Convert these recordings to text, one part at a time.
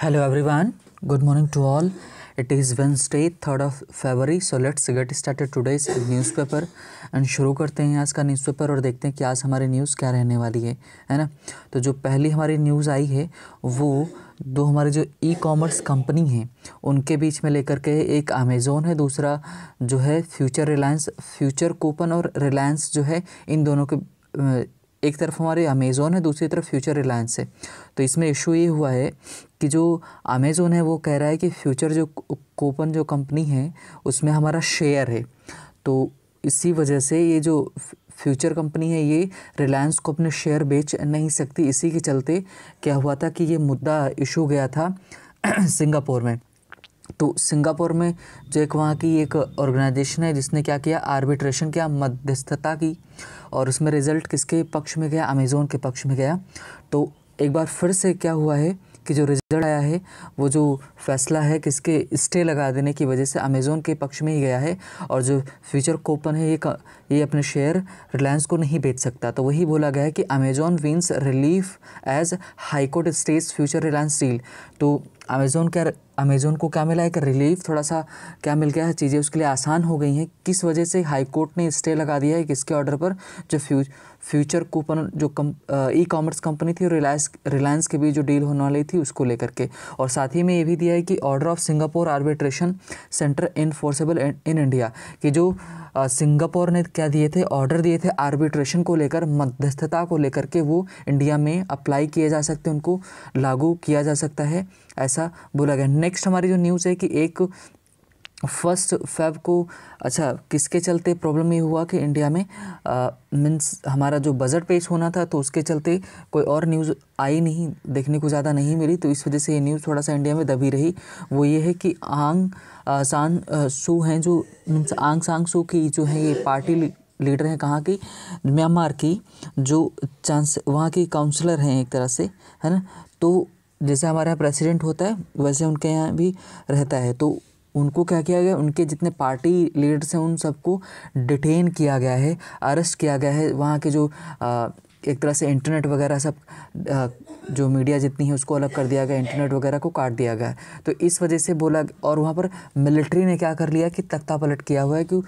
hello everyone good morning to all it is wednesday 3rd of february so let's get today's newspaper and शुरू करते हैं आज का newspaper और देखते हैं कि आज हमारी न्यूज़ क्या रहने वाली है है ना तो जो पहली हमारी न्यूज़ आई है वो दो हमारे जो ई कॉमर्स कंपनी हैं उनके बीच में लेकर के एक अमेज़ोन है दूसरा जो है फ्यूचर रिलायंस फ्यूचर कूपन और रिलायंस जो है इन दोनों के एक तरफ हमारे अमेज़ोन है दूसरी तरफ फ्यूचर रिलायंस है तो इसमें इशू ये हुआ है कि जो अमेज़ोन है वो कह रहा है कि फ्यूचर जो कोपन जो कंपनी है उसमें हमारा शेयर है तो इसी वजह से ये जो फ्यूचर कंपनी है ये रिलायंस को अपने शेयर बेच नहीं सकती इसी के चलते क्या हुआ था कि ये मुद्दा इशू गया था सिंगापुर में तो सिंगापुर में जो एक वहाँ की एक ऑर्गेनाइजेशन है जिसने क्या किया आर्बिट्रेशन किया मध्यस्थता की और उसमें रिज़ल्ट किसके पक्ष में गया अमेज़ोन के पक्ष में गया तो एक बार फिर से क्या हुआ है कि जो रिजल्ट आया है वो जो फैसला है किसके स्टे लगा देने की वजह से अमेज़ोन के पक्ष में ही गया है और जो फ्यूचर कोपन है ये ये अपने शेयर रिलायंस को नहीं बेच सकता तो वही बोला गया है कि Amazon wins relief as high court stays Future Reliance deal तो अमेज़ोन क्या अमेज़ोन को क्या मिला एक रिलीफ थोड़ा सा क्या मिल गया है चीज़ें उसके लिए आसान हो गई हैं किस वजह से हाई कोर्ट ने स्टे लगा दिया है किसके ऑर्डर पर जो फ्यूज फ्यूचर कूपन जो कम ई कॉमर्स कंपनी थी और रिलायंस रिलायंस के बीच जो डील होने वाली थी उसको लेकर के और साथ ही में ये भी दिया है कि order of Singapore arbitration centre enforceable in India कि जो सिंगापुर ने क्या दिए थे ऑर्डर दिए थे आर्बिट्रेशन को लेकर मध्यस्थता को लेकर के वो इंडिया में अप्लाई किए जा सकते हैं उनको लागू किया जा सकता है ऐसा बोला गया नेक्स्ट हमारी जो न्यूज़ है कि एक फर्स्ट फेब को अच्छा किसके चलते प्रॉब्लम ये हुआ कि इंडिया में मीन्स हमारा जो बजट पेश होना था तो उसके चलते कोई और न्यूज़ आई नहीं देखने को ज़्यादा नहीं मिली तो इस वजह से ये न्यूज़ थोड़ा सा इंडिया में दबी रही वो ये है कि आंग सांग सान सू हैं जो मीन्स आंग सांग सू की जो है ये पार्टी लीडर हैं कहाँ की म्यांमार की जो चांस वहाँ की काउंसलर हैं एक तरह से है ना तो जैसे हमारे यहाँ प्रेसिडेंट होता है वैसे उनके यहाँ भी रहता है तो उनको क्या किया गया उनके जितने पार्टी लीडर्स हैं उन सबको डिटेन किया गया है अरेस्ट किया गया है वहाँ के जो आ, एक तरह से इंटरनेट वगैरह सब जो मीडिया जितनी है उसको अलग कर दिया गया इंटरनेट वगैरह को काट दिया गया तो इस वजह से बोला और वहाँ पर मिलिट्री ने क्या कर लिया कि तख्ता पलट किया हुआ है कि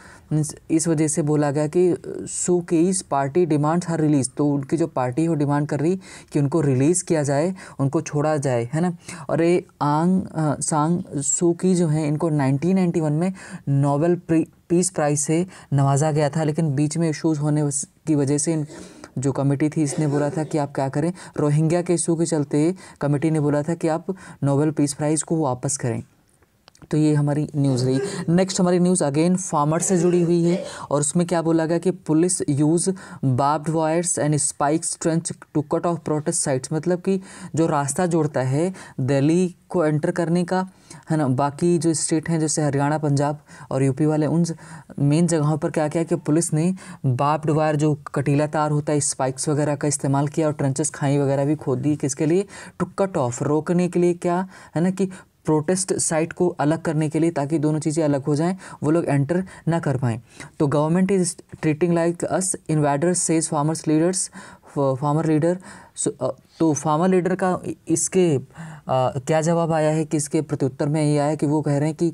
इस वजह से बोला गया कि सू की इस पार्टी डिमांड्स हर रिलीज़ तो उनकी जो पार्टी है वो डिमांड कर रही कि उनको रिलीज़ किया जाए उनको छोड़ा जाए है ना और ये आंग सांग सू की जो है इनको नाइनटीन में नोबेल पीस प्राइज़ से नवाजा गया था लेकिन बीच में इशूज़ होने की वजह से इन जो कमेटी थी इसने बोला था कि आप क्या करें रोहिंग्या के इशू के चलते कमेटी ने बोला था कि आप नोबेल पीस प्राइज़ को वापस करें तो ये हमारी न्यूज़ रही नेक्स्ट हमारी न्यूज़ अगेन फार्मर से जुड़ी हुई है और उसमें क्या बोला गया कि police use barbed wires and spikes trench to cut off protest sites मतलब कि जो रास्ता जोड़ता है दिल्ली को एंटर करने का है ना बाकी जो स्टेट हैं जैसे हरियाणा पंजाब और यूपी वाले उन मेन जगहों पर क्या किया कि पुलिस ने बाब्ड वायर जो कटीला तार होता है स्पाइक्स वगैरह का इस्तेमाल किया और ट्रेंचेस खाई वगैरह भी खोद दी किसके लिए टू कट ऑफ रोकने के लिए क्या है ना कि प्रोटेस्ट साइट को अलग करने के लिए ताकि दोनों चीज़ें अलग हो जाएं वो लोग एंटर ना कर पाएँ तो government is treating like us invaders says farmers leaders farmer leader तो फार्मर लीडर का इसके आ, क्या जवाब आया है कि इसके प्रत्युत्तर में ये आया कि वो कह रहे हैं कि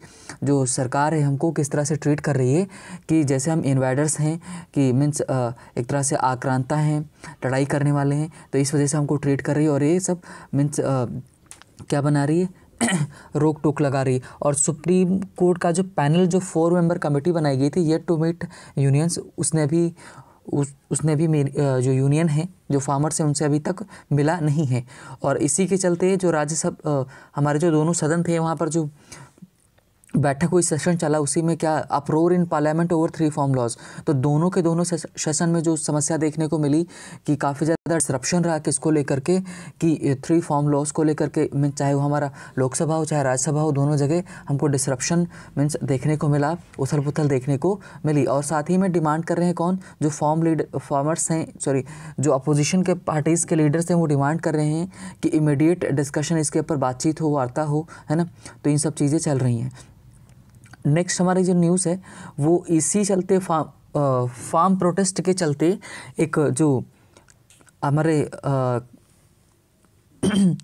जो सरकार है हमको किस तरह से ट्रीट कर रही है कि जैसे हम इन्वाइडर्स हैं कि मीन्स एक तरह से आक्रांता हैं लड़ाई करने वाले हैं तो इस वजह से हमको ट्रीट कर रही है और ये सब मीन्स क्या बना रही है रोक टोक लगा रही और सुप्रीम कोर्ट का जो पैनल जो फोर मेंबर कमेटी बनाई गई थी ये टू मीट यूनियंस उसने भी उस उसने भी जो यूनियन है जो फार्मर्स हैं उनसे अभी तक मिला नहीं है और इसी के चलते जो राज्य सब हमारे जो दोनों सदन थे वहाँ पर जो बैठक हुई सेशन चला उसी में क्या uproar in parliament over three farm laws तो दोनों के दोनों सेशन में जो समस्या देखने को मिली कि काफ़ी ज़्यादा डिसरप्शन रहा किसको लेकर के कि थ्री फॉर्म लॉज को लेकर के मीन चाहे वो हमारा लोकसभा हो चाहे राज्यसभा हो दोनों जगह हमको डिसरप्शन मीन्स देखने को मिला उथल पुथल देखने को मिली और साथ ही में डिमांड कर रहे हैं कौन जो फॉर्म लीड फॉर्मर्स हैं सॉरी जो अपोजिशन के पार्टीज़ के लीडर्स हैं वो डिमांड कर रहे हैं कि इमीडिएट डिस्कशन इसके ऊपर बातचीत हो वार्ता हो है ना तो इन सब चीज़ें चल रही हैं नेक्स्ट हमारी जो न्यूज़ है वो इसी चलते फार्म फार्म प्रोटेस्ट के चलते एक जो हमारे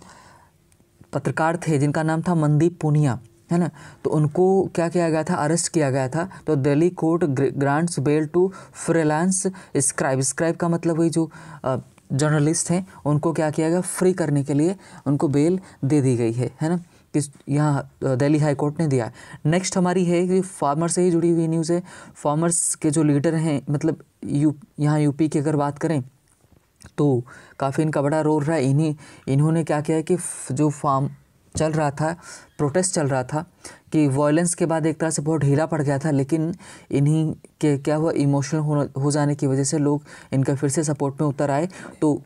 पत्रकार थे जिनका नाम था मनदीप पुनिया है ना तो उनको क्या किया गया था अरेस्ट किया गया था तो Delhi court grants bail to freelance scribe scribe का मतलब वही जो जर्नलिस्ट हैं उनको क्या किया गया फ्री करने के लिए उनको बेल दे दी गई है है ना किस यहाँ दिल्ली हाई कोर्ट ने दिया है नेक्स्ट हमारी है कि फार्मर से ही जुड़ी हुई न्यूज़ है फार्मर्स के जो लीडर हैं मतलब यू यहाँ यूपी की अगर बात करें तो काफ़ी इनका बड़ा रोल रहा है इन्हीं इन्होंने क्या किया है कि जो फार्म चल रहा था प्रोटेस्ट चल रहा था कि वॉयलेंस के बाद एक तरह से बहुत ढीला पड़ गया था लेकिन इन्हीं के क्या हुआ इमोशनल हो, हो जाने की वजह से लोग इनका फिर से सपोर्ट में उतर आए तो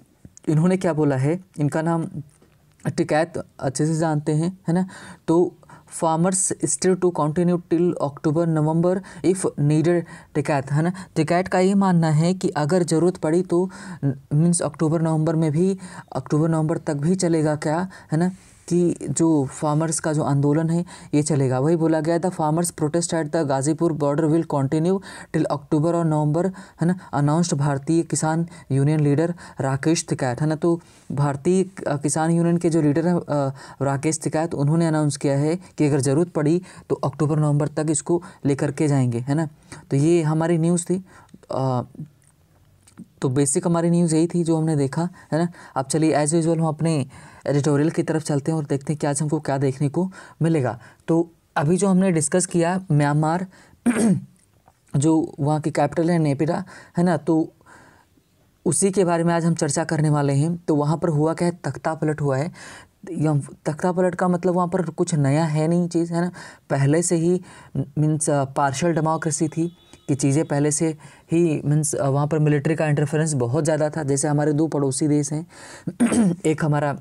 इन्होंने क्या बोला है इनका नाम टिकैत तो अच्छे से जानते हैं है ना तो farmers still to continue till October November if needed Tikait है ना टिकैत का ये मानना है कि अगर ज़रूरत पड़ी तो मीन्स अक्टूबर नवंबर में भी अक्टूबर नवंबर तक भी चलेगा क्या है ना कि जो फार्मर्स का जो आंदोलन है ये चलेगा वही बोला गया था farmers protest at the Ghazipur border will continue till October और नवंबर है ना अनाउंस्ड भारतीय किसान यूनियन लीडर राकेश तिकैत है ना तो भारतीय किसान यूनियन के जो लीडर हैं राकेश तिकैत उन्होंने अनाउंस किया है कि अगर ज़रूरत पड़ी तो अक्टूबर नवंबर तक इसको लेकर के जाएंगे है ना तो ये हमारी न्यूज़ थी आ, तो बेसिक हमारी न्यूज़ यही थी जो हमने देखा है ना अब चलिए एज़ यूजल हम अपने एडिटोरियल की तरफ चलते हैं और देखते हैं कि आज हमको क्या देखने को मिलेगा तो अभी जो हमने डिस्कस किया म्यांमार जो वहाँ की कैपिटल है नेपिडा है ना तो उसी के बारे में आज हम चर्चा करने वाले हैं तो वहाँ पर हुआ क्या है तख्ता पलट हुआ है तख्ता पलट का मतलब वहाँ पर कुछ नया है नहीं चीज़ है ना पहले से ही मीन्स पार्शल डेमोक्रेसी थी कि चीज़ें पहले से ही मीन्स वहाँ पर मिलिट्री का इंटरफेरेंस बहुत ज़्यादा था जैसे हमारे दो पड़ोसी देश हैं एक हमारा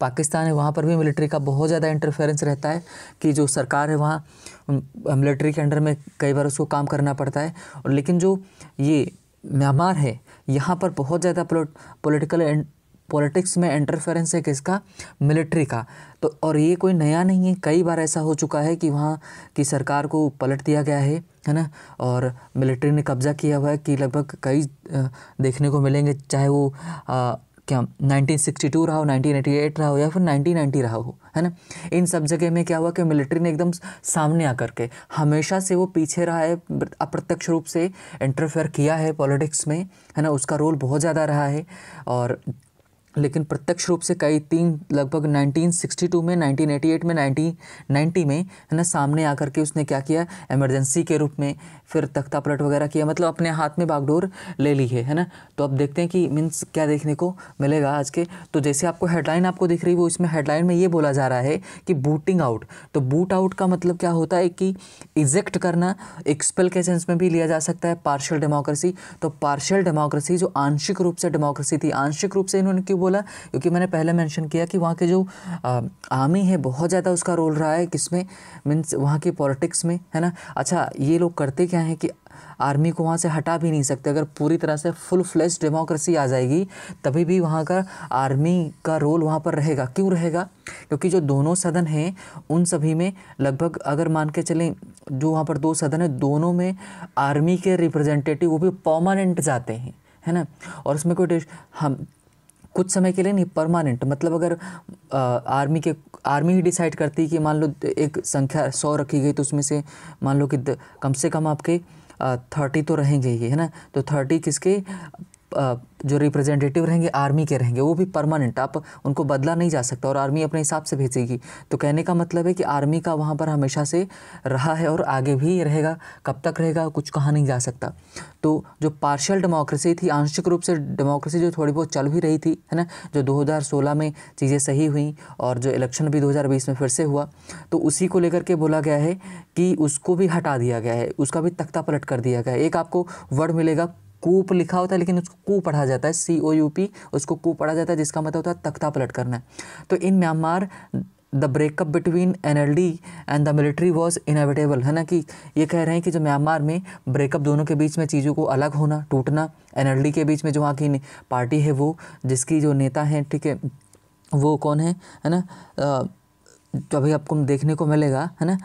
पाकिस्तान है वहाँ पर भी मिलिट्री का बहुत ज़्यादा इंटरफेरेंस रहता है कि जो सरकार है वहाँ मिलिट्री के अंडर में कई बार उसको काम करना पड़ता है और लेकिन जो ये म्यांमार है यहाँ पर बहुत ज़्यादा पॉलिटिकल पॉलिटिक्स में इंटरफेरेंस है किसका मिलिट्री का तो और ये कोई नया नहीं है कई बार ऐसा हो चुका है कि वहाँ की सरकार को पलट दिया गया है है ना और मिलिट्री ने कब्जा किया हुआ है कि लगभग कई देखने को मिलेंगे चाहे वो आ, क्या 1962 रहा हो 1988 रहा हो या फिर 1990 रहा हो है ना इन सब जगह में क्या हुआ कि मिलिट्री ने एकदम सामने आकर के हमेशा से वो पीछे रहा है अप्रत्यक्ष रूप से इंटरफेयर किया है पॉलिटिक्स में है ना उसका रोल बहुत ज़्यादा रहा है और लेकिन प्रत्यक्ष रूप से कई तीन लगभग 1962 में 1988 में 1990 में है ना सामने आकर के उसने क्या किया इमरजेंसी के रूप में फिर तख्ता पलट वगैरह किया मतलब अपने हाथ में बागडोर ले ली है है ना तो अब देखते हैं कि मीन्स क्या देखने को मिलेगा आज के तो जैसे आपको हेडलाइन आपको दिख रही है वो इसमें हेडलाइन में ये बोला जा रहा है कि बूटिंग आउट तो बूट आउट का मतलब क्या होता है कि इजेक्ट करना एक्सपेल के सेंस में भी लिया जा सकता है पार्शल डेमोक्रेसी तो पार्शल डेमोक्रेसी जो आंशिक रूप से डेमोक्रेसी थी आंशिक रूप से इन्होंने की बोला क्योंकि मैंने पहले मेंशन किया कि वहाँ के जो आर्मी है बहुत ज़्यादा उसका रोल रहा है किसमें मीन्स वहाँ की पॉलिटिक्स में है ना अच्छा ये लोग करते क्या हैं कि आर्मी को वहाँ से हटा भी नहीं सकते अगर पूरी तरह से फुल फ्लेश डेमोक्रेसी आ जाएगी तभी भी वहाँ का आर्मी का रोल वहाँ पर रहेगा क्यों रहेगा क्योंकि जो दोनों सदन हैं उन सभी में लगभग अगर मान के चलें जो वहाँ पर दो सदन है दोनों में आर्मी के रिप्रेजेंटेटिव वो भी पर्मानेंट जाते हैं है ना और उसमें कोई हम कुछ समय के लिए नहीं परमानेंट मतलब अगर आ, आर्मी के आर्मी ही डिसाइड करती कि मान लो एक संख्या सौ रखी गई तो उसमें से मान लो कि कम से कम आपके थर्टी तो रहेंगे ही है ना तो थर्टी किसके जो रिप्रेजेंटेटिव रहेंगे आर्मी के रहेंगे वो भी परमानेंट आप उनको बदला नहीं जा सकता और आर्मी अपने हिसाब से भेजेगी तो कहने का मतलब है कि आर्मी का वहाँ पर हमेशा से रहा है और आगे भी रहेगा कब तक रहेगा कुछ कहा नहीं जा सकता तो जो पार्शियल डेमोक्रेसी थी आंशिक रूप से डेमोक्रेसी जो थोड़ी बहुत चल भी रही थी है ना जो दो में चीज़ें सही हुई और जो इलेक्शन भी दो में फिर से हुआ तो उसी को लेकर के बोला गया है कि उसको भी हटा दिया गया है उसका भी तख्ता पलट कर दिया गया है एक आपको वर्ड मिलेगा कूप लिखा होता है लेकिन उसको कू पढ़ा जाता है सी ओ यू पी उसको कू पढ़ा जाता है जिसका मतलब होता है तख्ता पलट करना तो in Myanmar the breakup between N L D and the military was inevitable है ना कि ये कह रहे हैं कि जो म्यांमार में ब्रेकअप दोनों के बीच में चीज़ों को अलग होना टूटना एन एल डी के बीच में जो वहाँ की पार्टी है वो जिसकी जो नेता हैं ठीक है वो कौन है है ना तो अभी आपको देखने को मिलेगा है ना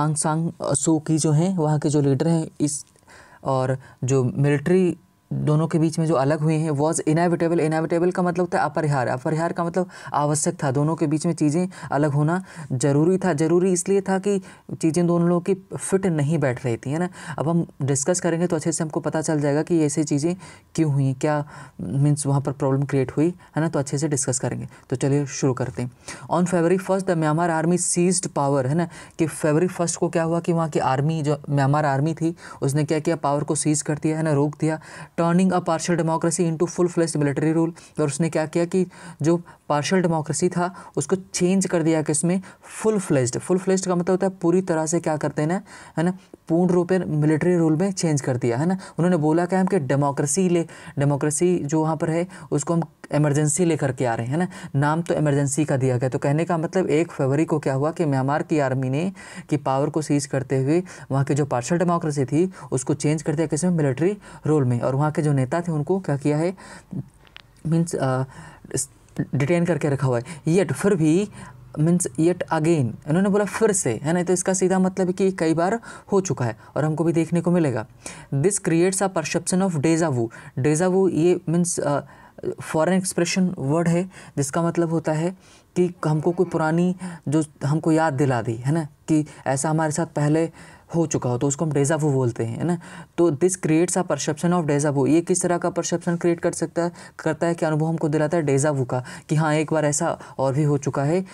आंग सांग सू की जो हैं वहाँ के जो लीडर हैं इस और जो मिलिट्री दोनों के बीच में जो अलग हुए हैं वॉज इनएविटेबल इनएविटेबल का मतलब था अपरिहार अपरिहार का मतलब आवश्यक था दोनों के बीच में चीज़ें अलग होना ज़रूरी था ज़रूरी इसलिए था कि चीज़ें दोनों लोगों की फिट नहीं बैठ रही थी है ना अब हम डिस्कस करेंगे तो अच्छे से हमको पता चल जाएगा कि ऐसी चीज़ें क्यों हुई क्या मीन्स वहाँ पर प्रॉब्लम क्रिएट हुई है ना तो अच्छे से डिस्कस करेंगे तो चलिए शुरू करते हैं on February first the Myanmar army seized power है ना कि फेबरी फर्स्ट को क्या हुआ कि वहाँ की आर्मी जो म्यांमार आर्मी थी उसने क्या किया पावर को सीज कर दिया है ना रोक दिया turning a partial democracy into full fledged military rule और उसने क्या किया कि जो पार्शल डेमोक्रेसी था उसको चेंज कर दिया कि इसमें फुल फ्लेस्ड फुल फ्लेस्ड का मतलब होता है पूरी तरह से क्या करते हैं ना है ना पूर्ण रूप मिलिट्री रूल में चेंज कर दिया है ना उन्होंने बोला क्या हम कि डेमोक्रेसी ले डेमोक्रेसी जो वहाँ पर है उसको हम एमरजेंसी लेकर के आ रहे हैं ना नाम तो एमरजेंसी का दिया गया तो कहने का मतलब एक फरवरी को क्या हुआ कि म्यांमार की आर्मी ने की पावर को सीज करते हुए वहाँ की जो पार्शल डेमोक्रेसी थी उसको चेंज कर दिया किसमें मिलिट्री रोल में और वहाँ वहाँ के जो नेता थे उनको क्या किया है मीन्स डिटेन करके रखा हुआ है येट फिर भी मीन्स येट अगेन इन्होंने बोला फिर से है ना तो इसका सीधा मतलब कि कई बार हो चुका है और हमको भी देखने को मिलेगा this creates a perception of deja vu deja vu ये मीन्स फॉरेन एक्सप्रेशन वर्ड है जिसका मतलब होता है कि हमको कोई पुरानी जो हमको याद दिला दी है ना कि ऐसा हमारे साथ पहले हो चुका हो तो उसको हम डेजावू बोलते हैं ना तो this creates a perception of deja vu ये किस तरह का परसेप्शन क्रिएट कर सकता है करता है कि अनुभव हमको दिलाता है डेजावू का कि हाँ एक बार ऐसा और भी हो चुका है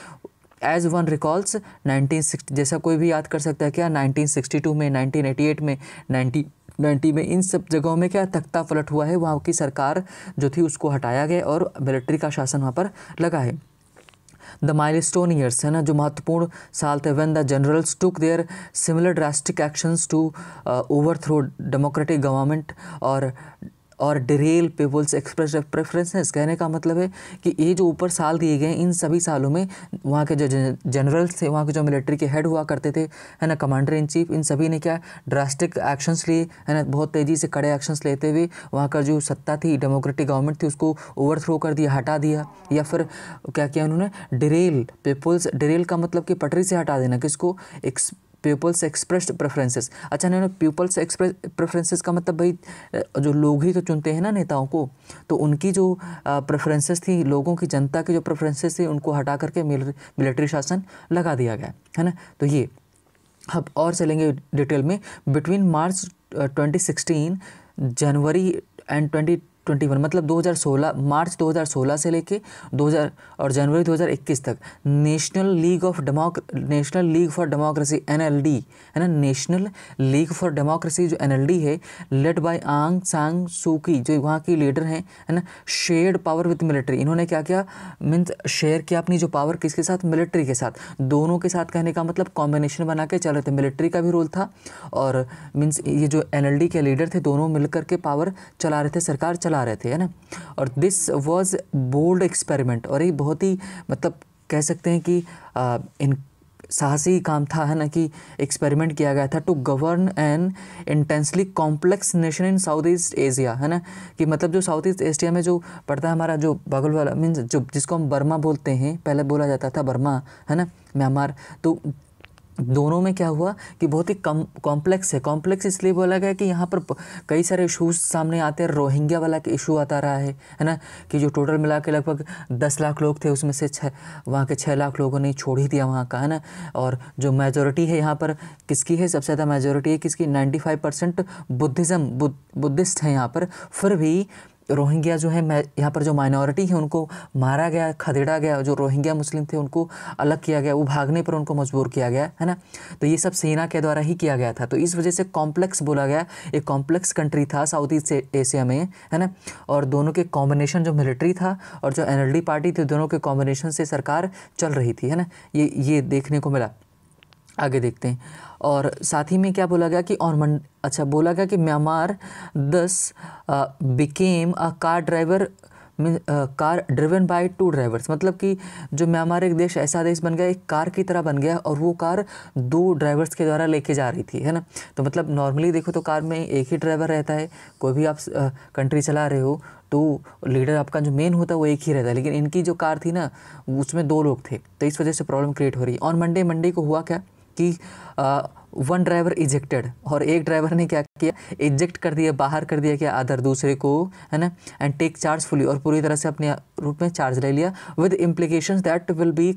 एज वन रिकॉल्स 1960 जैसा कोई भी याद कर सकता है क्या 1962 में 1988 में 90 नाइन्टी में इन सब जगहों में क्या तख्ता पलट हुआ है वहाँ की सरकार जो थी उसको हटाया गया और मिलिट्री का शासन वहाँ पर लगा है द माइल स्टोन ईयर्स है ना जो महत्वपूर्ण साल थे when the generals took their similar drastic actions to overthrow democratic government और और डरेल पेबल्स एक्सप्रेस प्रेफरेंसेस कहने का मतलब है कि ये जो ऊपर साल दिए गए इन सभी सालों में वहाँ के जो जनरल्स थे वहाँ के जो मिलिट्री के हेड हुआ करते थे है ना कमांडर इन चीफ इन सभी ने क्या ड्रास्टिक एक्शंस लिए है ना बहुत तेज़ी से कड़े एक्शंस लेते हुए वहाँ का जो सत्ता थी डेमोक्रेटिक गवर्नमेंट थी उसको ओवरथ्रो कर दिया हटा दिया या फिर क्या किया उन्होंने डरेल पीपल्स डरेल का मतलब कि पटरी से हटा देना किसको एक्स पीपल्स एक्सप्रेस्ड प्रेफरेंसेस अच्छा नहीं पीपल्स एक्सप्रेस प्रेफरेंसेस का मतलब भाई जो लोग ही तो चुनते हैं ना नेताओं को तो उनकी जो प्रेफरेंसेस थी लोगों की जनता की जो प्रेफरेंसेस थी उनको हटा करके मिलिट्री शासन लगा दिया गया है ना तो ये अब और चलेंगे डिटेल में between March twenty sixteen January and twenty 2021 मतलब 2016 मार्च 2016 से लेके 2000 और जनवरी 2021 तक National League of democracy National league for Democracy NLD है ना नेशनल लीग फॉर डेमोक्रेसी जो एनएलडी है लेड बाय आंग सांग सूकी जो वहाँ की लीडर हैं है ना शेयर पावर विथ मिलिट्री इन्होंने क्या किया मीन्स शेयर किया अपनी जो पावर किसके साथ मिलिट्री के साथ दोनों के साथ कहने का मतलब कॉम्बिनेशन बना के चल रहे थे मिलिट्री का भी रोल था और मीन्स ये जो एन के लीडर थे दोनों मिल के पावर चला रहे थे सरकार चला चला रहे थे है ना और दिस वॉज बोल्ड एक्सपेरिमेंट और ये बहुत ही मतलब कह सकते हैं कि आ, इन साहसी काम था है ना कि एक्सपेरिमेंट किया गया था to govern an intensely complex nation in South East Asia है ना कि मतलब जो साउथ ईस्ट एशिया में जो पड़ता है हमारा जो बगल वाला मीन्स जो जिसको हम बर्मा बोलते हैं पहले बोला जाता था बर्मा है ना म्यांमार तो दोनों में क्या हुआ कि बहुत ही कम कॉम्प्लेक्स है कॉम्प्लेक्स इसलिए बोला गया कि यहाँ पर कई सारे इशूज़ सामने आते हैं रोहिंग्या वाला इशू आता रहा है है ना कि जो टोटल मिला के लगभग दस लाख लोग थे उसमें से छः वहाँ के छः लाख लोगों ने छोड़ ही दिया वहाँ का है ना और जो मेजोरिटी है यहाँ पर किसकी है सबसे ज़्यादा मेजोरिटी है किसकी ninety five percent Buddhism Buddhist हैं यहाँ पर फिर भी रोहिंग्या जो है मैं यहाँ पर जो माइनॉरिटी है उनको मारा गया खदेड़ा गया जो रोहिंग्या मुस्लिम थे उनको अलग किया गया वो भागने पर उनको मजबूर किया गया है ना तो ये सब सेना के द्वारा ही किया गया था तो इस वजह से कॉम्प्लेक्स बोला गया एक कॉम्प्लेक्स कंट्री था साउथ ईस्ट एशिया में है ना और दोनों के कॉम्बिनेशन जो मिलिट्री था और जो एन पार्टी थी दोनों के कॉम्बिनेशन से सरकार चल रही थी है ना ये ये देखने को मिला आगे देखते हैं और साथ ही में क्या बोला गया कि और अच्छा बोला गया कि Myanmar thus became a car driver car driven by two drivers मतलब कि जो म्यांमार एक देश ऐसा देश बन गया एक कार की तरह बन गया और वो कार दो ड्राइवर्स के द्वारा लेके जा रही थी है ना तो मतलब नॉर्मली देखो तो कार में एक ही ड्राइवर रहता है कोई भी आप कंट्री चला रहे हो तो लीडर आपका जो मेन होता है वो एक ही रहता है लेकिन इनकी जो कार थी ना उसमें दो लोग थे तो इस वजह से प्रॉब्लम क्रिएट हो रही है और मंडे मंडे को हुआ क्या कि वन ड्राइवर इजेक्टेड और एक ड्राइवर ने क्या किया एग्जेक्ट कर दिया बाहर कर दिया क्या अदर दूसरे को है ना एंड टेक चार्ज फुली और पूरी तरह से अपने रूप में चार्ज ले लिया with implication that will 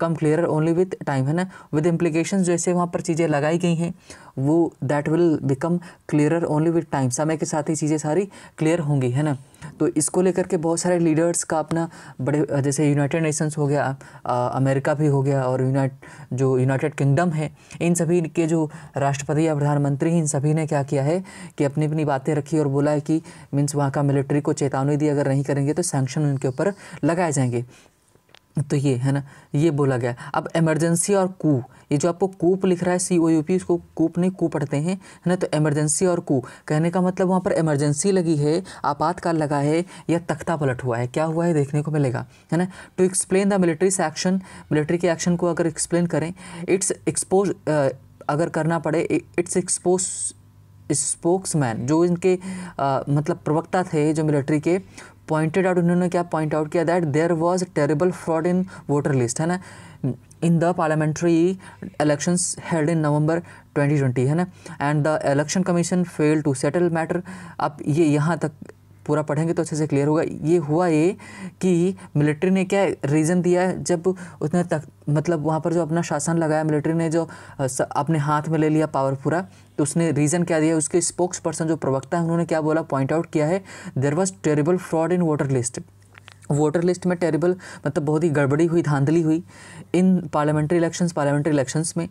become clear only with time है ना विद इम्प्लीकेशन जैसे वहाँ पर चीज़ें लगाई गई हैं वो that will become clear only with time समय के साथ ही चीज़ें सारी क्लियर होंगी है ना तो इसको लेकर के बहुत सारे लीडर्स का अपना बड़े जैसे यूनाइटेड नेशंस हो गया आ, अमेरिका भी हो गया और यूनाइट जो यूनाइटेड किंगडम है इन सभी के जो राष्ट्रपति या प्रधानमंत्री इन सभी ने क्या किया है कि अपनी अपनी बातें रखी और बोला है कि मीन्स वहाँ का मिलिट्री को चेतावनी दी अगर नहीं करेंगे तो सैंक्शन उनके ऊपर लगाए जाएंगे तो ये है ना ये बोला गया अब इमरजेंसी और कू ये जो आपको कूप लिख रहा है सी ओ यू पी उसको कूप नहीं कू पढ़ते हैं है ना तो इमरजेंसी और कू कहने का मतलब वहाँ पर इमरजेंसी लगी है आपातकाल लगा है या तख्ता पलट हुआ है क्या हुआ है देखने को मिलेगा है ना to explain the military action military के एक्शन को अगर एक्सप्लेन करें इट्स एक्सपोज अगर करना पड़े इट्स एक्सपोज स्पोक्समैन जो इनके आ, मतलब प्रवक्ता थे जो मिलिट्री के पॉइंटेड आउट उन्होंने क्या पॉइंट आउट किया that there was terrible fraud in voter list है ना in the parliamentary elections held in November 2020 है ना and the election commission fail to settle matter अब ये यहाँ तक पूरा पढ़ेंगे तो अच्छे से क्लियर होगा ये हुआ ये कि मिलिट्री ने क्या रीज़न दिया जब उसने तक मतलब वहाँ पर जो अपना शासन लगाया मिलिट्री ने जो अपने हाथ में ले लिया पावर पूरा तो उसने रीज़न क्या दिया उसके स्पोक्स पर्सन जो प्रवक्ता है उन्होंने क्या बोला पॉइंट आउट किया है there was terrible fraud in voter list voter list में टेरिबल मतलब बहुत ही गड़बड़ी हुई धांधली हुई in parliamentary elections parliamentary elections में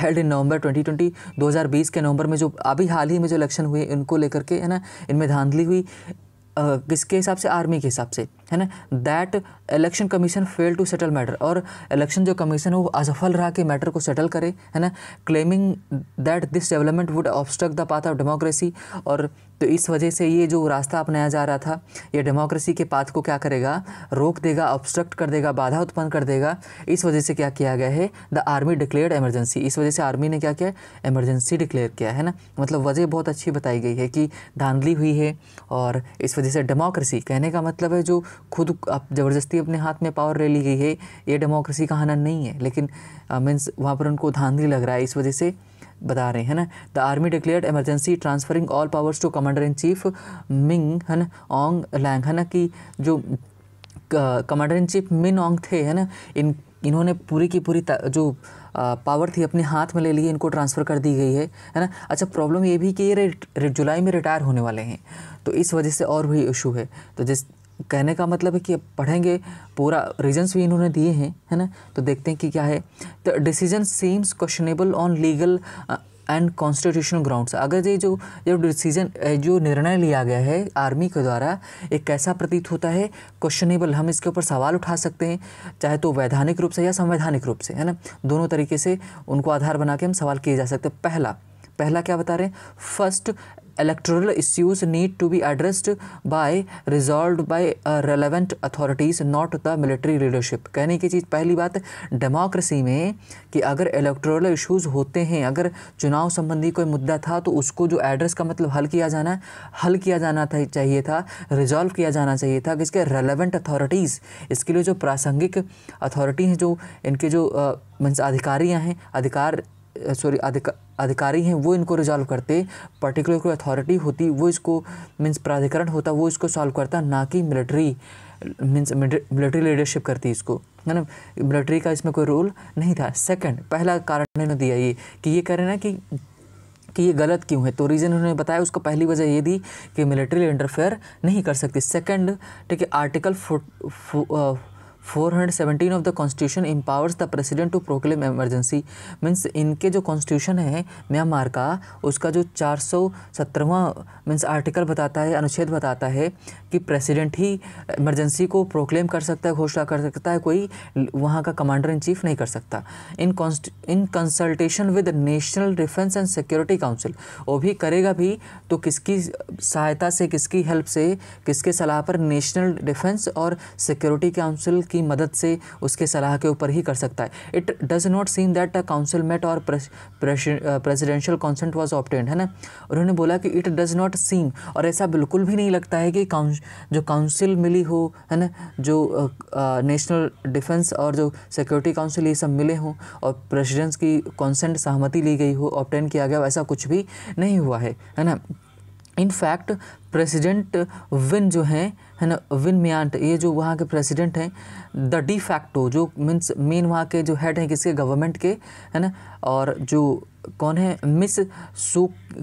हेल्ड इन नवंबर 2020 2020 के नवंबर में जो अभी हाल ही में जो इलेक्शन हुए इनको लेकर के है ना इनमें धांधली हुई किसके हिसाब से आर्मी के हिसाब से है ना that election commission fail to settle matter और इलेक्शन जो कमीशन है वो असफल रहा कि मैटर को सेटल करे है ना claiming that this development would obstruct the path of democracy और तो इस वजह से ये जो रास्ता अपनाया जा रहा था ये डेमोक्रेसी के पाथ को क्या करेगा रोक देगा ऑब्स्ट्रक्ट कर देगा बाधा उत्पन्न कर देगा इस वजह से क्या किया गया है द आर्मी डिक्लेयर्ड एमरजेंसी इस वजह से आर्मी ने क्या किया एमरजेंसी डिक्लेयर किया है ना मतलब वजह बहुत अच्छी बताई गई है कि धांधली हुई है और इस वजह से डेमोक्रेसी कहने का मतलब है जो खुद आप ज़बरदस्ती अपने हाथ में पावर ले ली गई है ये डेमोक्रेसी का नहीं है लेकिन मीन्स uh, वहाँ पर उनको धांधली लग रहा है इस वजह से बता रहे हैं ना the army declare emergency transferring all powers to commander in chief Min है ना ऑंग लैंग है ना कि जो commander in chief Min Aung थे है ना इन इन्होंने पूरी की पूरी जो आ, पावर थी अपने हाथ में ले ली इनको ट्रांसफ़र कर दी गई है है ना अच्छा प्रॉब्लम ये भी कि ये जुलाई में रिटायर होने वाले हैं तो इस वजह से और भी इशू है तो जिस कहने का मतलब है कि अब पढ़ेंगे पूरा रीजन्स भी इन्होंने दिए हैं है ना तो देखते हैं कि क्या है the decision seems questionable on legal and constitutional grounds अगर ये जो जो डिसीजन जो निर्णय लिया गया है आर्मी के द्वारा एक कैसा प्रतीत होता है क्वेश्चनेबल हम इसके ऊपर सवाल उठा सकते हैं चाहे तो वैधानिक रूप से या संवैधानिक रूप से है ना दोनों तरीके से उनको आधार बना के हम सवाल किए जा सकते हैं पहला पहला क्या बता रहे हैं first electoral issues need to be addressed by resolved by uh, relevant authorities not the military leadership कहने की चीज़ पहली बात डेमोक्रेसी में कि अगर इलेक्ट्रल इश्यूज होते हैं अगर चुनाव संबंधी कोई मुद्दा था तो उसको जो एड्रेस का मतलब हल किया जाना है हल किया जाना था चाहिए था रिजॉल्व किया जाना चाहिए था किसके रेलेवेंट अथॉरिटीज़ इसके लिए जो प्रासंगिक अथॉरिटी हैं जो इनके जो uh, मीन्स अधिकारियाँ हैं अधिकार सॉरी अधिका अधिकारी हैं वो इनको रिजॉल्व करते पर्टिकुलर कोई अथॉरिटी होती वो इसको मीन्स प्राधिकरण होता वो इसको सॉल्व करता ना कि मिलिट्री मीन्स मिलिट्री लीडरशिप करती इसको है ना मिलिट्री का इसमें कोई रोल नहीं था सेकंड पहला कारण इन्होंने दिया ये कि ये कह रहे ना कि कि ये गलत क्यों है तो रीज़न उन्होंने बताया उसका पहली वजह ये दी कि मिलिट्री इंटरफेयर नहीं कर सकती सेकंड ठीक है article 417 of the constitution empowers the president to proclaim emergency means इनके जो कॉन्स्टिट्यूशन है म्यांमार का उसका जो चार सौ मीन्स आर्टिकल बताता है अनुच्छेद बताता है कि प्रेसिडेंट ही इमरजेंसी को प्रोक्लेम कर सकता है घोषणा कर सकता है कोई वहाँ का कमांडर इन चीफ नहीं कर सकता in in consultation with national defence and security council वो भी करेगा भी तो किसकी सहायता से किसकी हेल्प से किसके सलाह पर नेशनल डिफेंस और सिक्योरिटी काउंसिल की की मदद से उसके सलाह के ऊपर ही कर सकता है it does not seem that a council met or presidential consent was obtained है ना उन्होंने बोला कि इट डज नॉट सीम और ऐसा बिल्कुल भी नहीं लगता है कि जो काउंसिल मिली हो है ना जो नेशनल uh, डिफेंस uh, और जो सिक्योरिटी काउंसिल ये सब मिले हों और प्रेसिडेंस की कॉन्सेंट सहमति ली गई हो ऑप्टेंड किया गया ऐसा कुछ भी नहीं हुआ है है ना इन फैक्ट प्रेसिडेंट विन जो हैं है ना विन मियांट ये जो वहाँ के प्रेसिडेंट हैं द डी फैक्टो जो मीन्स मेन वहाँ के जो हेड हैं किसके गवर्नमेंट के है ना और जो कौन है मिस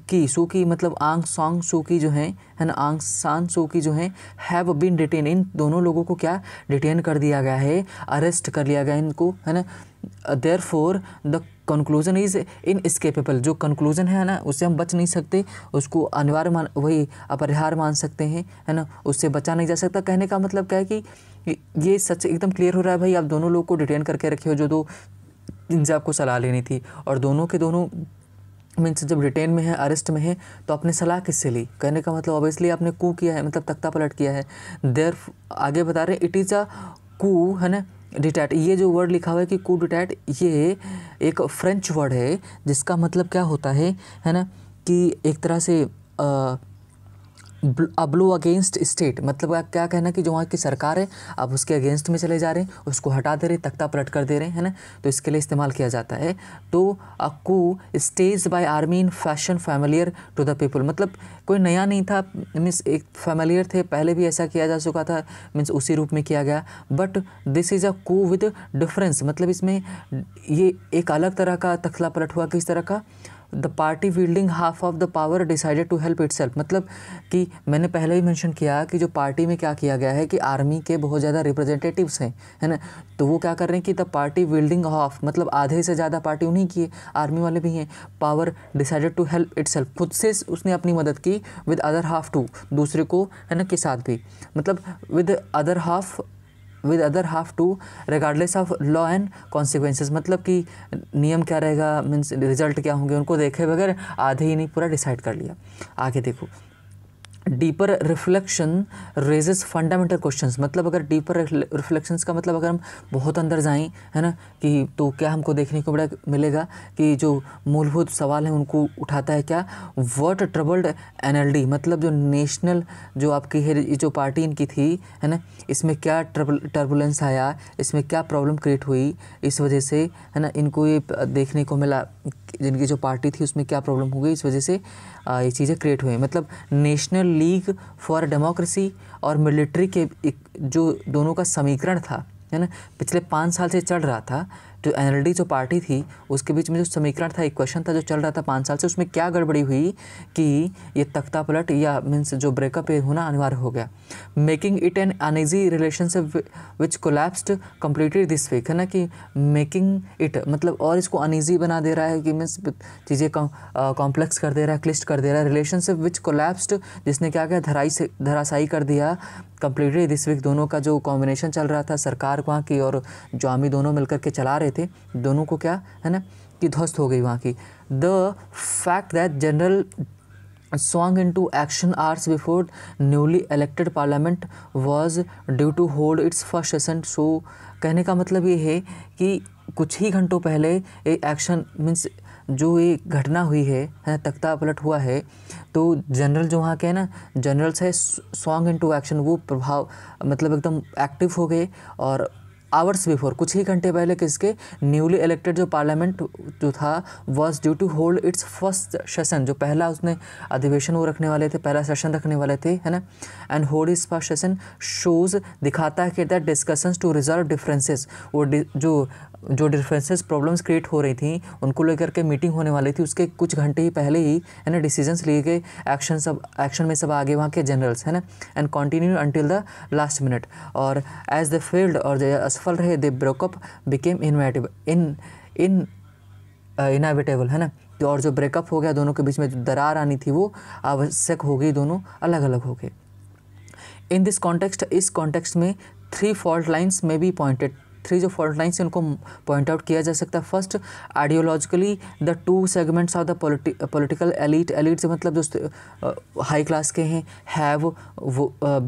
की सू की मतलब आंग सॉन्ग की जो हैं है ना आंग सान की जो हैं हैव बीन डिटेन इन दोनों लोगों को क्या डिटेन कर दिया गया है अरेस्ट कर लिया गया इनको है ना therefore the conclusion is inescapable जो कंक्लूजन है ना उससे हम बच नहीं सकते उसको अनिवार्य मान वही अपरिहार मान सकते हैं है ना उससे बचा नहीं जा सकता कहने का मतलब क्या है कि ये सच एकदम क्लियर हो रहा है भाई आप दोनों लोग को डिटेन करके रखे हो जो दो जिनसे आपको सलाह लेनी थी और दोनों के दोनों मीन्स जब रिटेन में है अरेस्ट में है तो आपने सलाह किससे ली कहने का मतलब ऑब्वियसली आपने कू किया है मतलब तख्ता पलट किया है देर आगे बता रहे इट इज़ अ कू है ना डिटैट ये जो वर्ड लिखा हुआ है कि कू डिटैट ये एक फ्रेंच वर्ड है जिसका मतलब क्या होता है है ना कि एक तरह से आ, ब्लू अगेंस्ट स्टेट मतलब क्या कहना कि जो वहाँ की सरकार है अब उसके अगेंस्ट में चले जा रहे हैं उसको हटा दे रहे तख्ता पलट कर दे रहे हैं है ना तो इसके लिए इस्तेमाल किया जाता है तो a coup stage by army in fashion familiar to the people मतलब कोई नया नहीं था मीन्स एक फैमिलियर थे पहले भी ऐसा किया जा चुका था मीन्स उसी रूप में किया गया but this is a coup with difference मतलब इसमें ये एक अलग तरह का तख्ता पलट हुआ किस तरह का the party wielding half of the power decided to help it मतलब कि मैंने पहले ही मेंशन किया कि जो पार्टी में क्या किया गया है कि आर्मी के बहुत ज़्यादा रिप्रेजेंटेटिव्स हैं है ना तो वो क्या कर रहे हैं कि द पार्टी वील्डिंग हाफ मतलब आधे से ज़्यादा पार्टी उन्हीं की है आर्मी वाले भी हैं power decided to help it खुद से उसने अपनी मदद की विद अदर हाफ टू दूसरे को है ना के साथ भी मतलब with other half with other half to regardless of law and consequences मतलब कि नियम क्या रहेगा मीन्स रिजल्ट क्या होंगे उनको देखे बगैर आधे ही नहीं पूरा डिसाइड कर लिया आगे देखो deeper reflection raises fundamental question मतलब अगर डीपर रिफ्लेक्शंस का मतलब अगर हम बहुत अंदर जाएं है ना कि तो क्या हमको देखने को बड़ा मिलेगा कि जो मूलभूत सवाल हैं उनको उठाता है क्या वर्ट ट्रबल्ड एनएलडी मतलब जो नेशनल जो आपकी है जो पार्टी इनकी थी है ना इसमें क्या ट्रबल टर्बुलेंस आया इसमें क्या प्रॉब्लम क्रिएट हुई इस वजह से है ना इनको ये देखने को मिला जिनकी जो पार्टी थी उसमें क्या प्रॉब्लम हो गई इस वजह से ये चीज़ें क्रिएट हुई हैं मतलब नेशनल लीग फॉर डेमोक्रेसी और मिलिट्री के एक जो दोनों का समीकरण था है ना पिछले पाँच साल से चल रहा था जो एन जो पार्टी थी उसके बीच में जो समीकरण था इक्वेशन था जो चल रहा था पाँच साल से उसमें क्या गड़बड़ी हुई कि ये तख्ता पलट या मीन्स जो ब्रेकअप होना अनिवार्य हो गया making it an uneasy relationship which collapsed completely this week है ना कि मेकिंग इट मतलब और इसको अनईजी बना दे रहा है कि मीन्स चीज़ें कॉम्प्लेक्स कर दे रहा है क्लिस्ट कर दे रहा है रिलेशनशिप विच कोलैप्स्ड जिसने क्या किया धराई से धराशाई कर दिया कम्प्लीटली दिस वीक दोनों का जो कॉम्बिनेशन चल रहा था सरकार वहाँ की और जामी दोनों मिलकर के चला रहे थे दोनों को क्या है ना कि ध्वस्त हो गई वहाँ की the fact that general into action hours before newly elected parliament was due to hold its first session so कहने का मतलब ये है कि कुछ ही घंटों पहले ये एक्शन मीन्स जो ये घटना हुई है है तख्ता पलट हुआ है तो जनरल जो वहाँ के हैं ना जनरल्स है इन टू एक्शन वो प्रभाव मतलब एकदम एक्टिव हो गए और आवर्स बिफोर कुछ ही घंटे पहले किसके न्यूली इलेक्टेड जो पार्लियामेंट जो था was due to hold its first session जो पहला उसने अधिवेशन वो रखने वाले थे पहला सेशन रखने वाले थे है ना and hold is first session shows दिखाता है कि that discussions to reserve differences वो जो जो डिफरेंसेस प्रॉब्लम्स क्रिएट हो रही थी उनको लेकर के मीटिंग होने वाली थी उसके कुछ घंटे ही पहले ही है ना डिसीजंस लिए गए एक्शन सब एक्शन में सब आगे वहाँ के जनरल्स है ना and continue until the last minute और एज द फेल्ड और असफल रहे दे ब्रेकअप बिकेम इनवेटिव इन इन इनाविटेबल है ना तो और जो ब्रेकअप हो गया दोनों के बीच में जो दरार आनी थी वो आवश्यक हो गई दोनों अलग अलग हो गए इन दिस कॉन्टेक्स्ट इस कॉन्टेक्स्ट में थ्री फॉल्ट लाइन्स में भी पॉइंटेड थ्री जो फॉल्ट लाइन्स हैं उनको पॉइंट आउट किया जा सकता है first ideologically the two segments of the political elite elite से मतलब जो हाई क्लास के हैं have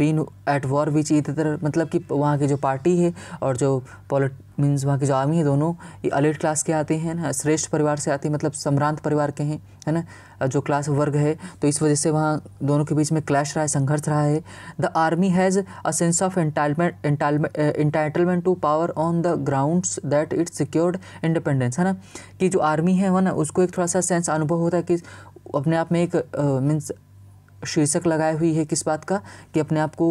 been at war which इधर मतलब कि वहाँ की जो पार्टी है और जो पॉलिट मीन्स वहाँ के जो आर्मी है दोनों ये अलेट क्लास के आते हैं ना श्रेष्ठ परिवार से आते हैं मतलब सम्रांत परिवार के हैं है ना जो क्लास वर्ग है तो इस वजह से वहाँ दोनों के बीच में क्लैश रहा है संघर्ष रहा है the army has a sense of entailment entitlement to power on the grounds that it secured independence है ना कि जो आर्मी है वह ना उसको एक थोड़ा सा सेंस अनुभव होता है कि अपने आप में एक मीन्स uh, शीर्षक लगाए हुई है किस बात का कि अपने आप को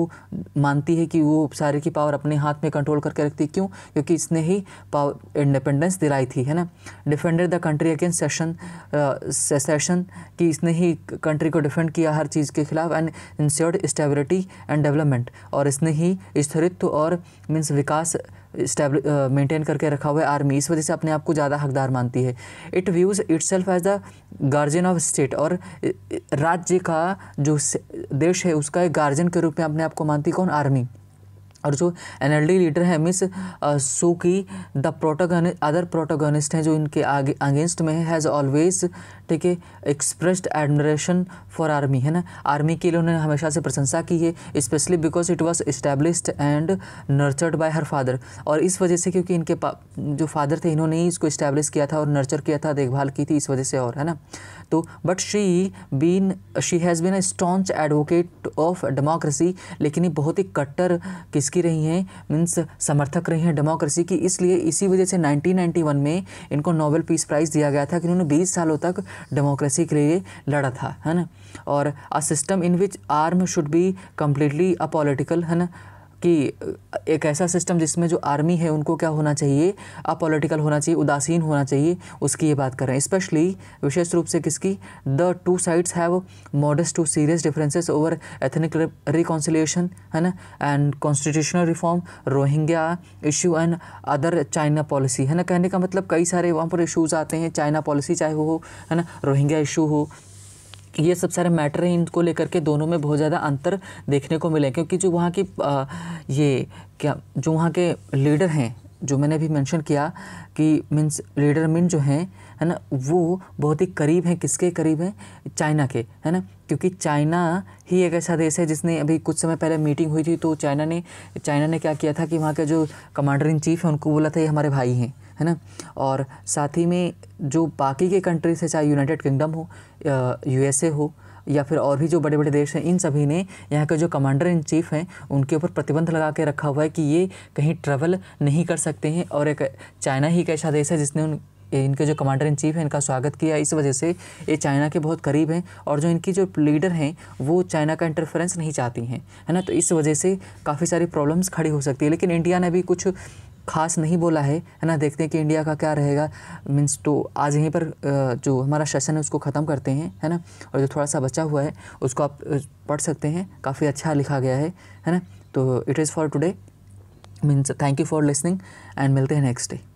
मानती है कि वो सारे की पावर अपने हाथ में कंट्रोल करके रखती है क्यों क्योंकि इसने ही पावर इंडिपेंडेंस दिलाई थी है ना defended the country against session session कि इसने ही कंट्री को डिफेंड किया हर चीज़ के खिलाफ and ensured stability and development और इसने ही स्थिरित्व और मीन्स विकास मेंटेन uh, करके रखा हुआ है आर्मी इस वजह से अपने आप को ज़्यादा हकदार मानती है it views itself as the guardian of state और uh, राज्य का जो देश है उसका एक गार्जियन के रूप में अपने आप को मानती कौन आर्मी और जो एनएलडी लीडर है Miss Suu Kyi the प्रोटोगनि other protagonist हैं जो इनके आगे अगेंस्ट में हैज़ ऑलवेज ठीक है एक्सप्रेस्ड एडमरेशन फॉर आर्मी है ना आर्मी के लिए उन्होंने हमेशा से प्रशंसा की है especially because it was established and nurtured by her father और इस वजह से क्योंकि इनके जो फादर थे इन्होंने ही इसको इस्टेब्लिश किया था और नर्चर किया था देखभाल की थी इस वजह से और है ना तो but she been she has been a staunch advocate of democracy लेकिन ये बहुत ही कट्टर किसकी रही हैं मीन्स समर्थक रही हैं डेमोक्रेसी की इसलिए इसी वजह से 1991 में इनको नोबेल पीस प्राइज़ दिया गया था कि इन्होंने 20 सालों तक डेमोक्रेसी के लिए लड़ा था है ना और a system in which arm should be completely apolitical है ना कि एक ऐसा सिस्टम जिसमें जो आर्मी है उनको क्या होना चाहिए अपोलिटिकल होना चाहिए उदासीन होना चाहिए उसकी ये बात कर रहे हैं स्पेशली विशेष रूप से किसकी the two sides have modest to serious differences over ethnic reconciliation है ना and constitutional reform Rohingya issue and other China policy है ना कहने का मतलब कई सारे वहाँ पर इशूज़ आते हैं चाइना पॉलिसी चाहे वो हो है ना रोहिंग्या इशू हो ये सब सारे मैटर हैं इनको लेकर के दोनों में बहुत ज़्यादा अंतर देखने को मिले क्योंकि जो वहाँ की ये क्या जो वहाँ के लीडर हैं जो मैंने अभी मेंशन किया कि मीन्स लीडर मिन जो हैं है ना वो बहुत ही करीब हैं किसके करीब हैं चाइना के है ना क्योंकि चाइना ही एक ऐसा देश है जिसने अभी कुछ समय पहले मीटिंग हुई थी तो चाइना ने चाइना ने क्या किया था कि वहाँ के जो कमांडर इन चीफ हैं उनको बोला था ये हमारे भाई हैं है ना और साथ ही में जो बाकी के कंट्रीज है चाहे यूनाइटेड किंगडम हो यू हो या फिर और भी जो बड़े बड़े देश हैं इन सभी ने यहाँ के जो कमांडर इन चीफ हैं उनके ऊपर प्रतिबंध लगा के रखा हुआ है कि ये कहीं ट्रैवल नहीं कर सकते हैं और एक चाइना ही एक ऐसा देश है जिसने उन इनके जो कमांडर इन चीफ हैं इनका स्वागत किया इस वजह से ये चाइना के बहुत करीब हैं और जो इनकी जो लीडर हैं वो चाइना का इंटरफेरेंस नहीं चाहती हैं है ना तो इस वजह से काफ़ी सारी प्रॉब्लम्स खड़ी हो सकती है लेकिन इंडिया ने भी कुछ खास नहीं बोला है है ना देखते हैं कि इंडिया का क्या रहेगा मीन्स तो आज यहीं पर जो हमारा सेशन है उसको ख़त्म करते हैं है ना और जो थोड़ा सा बचा हुआ है उसको आप पढ़ सकते हैं काफ़ी अच्छा लिखा गया है है ना तो it is for today means thank you for listening and मिलते हैं नेक्स्ट डे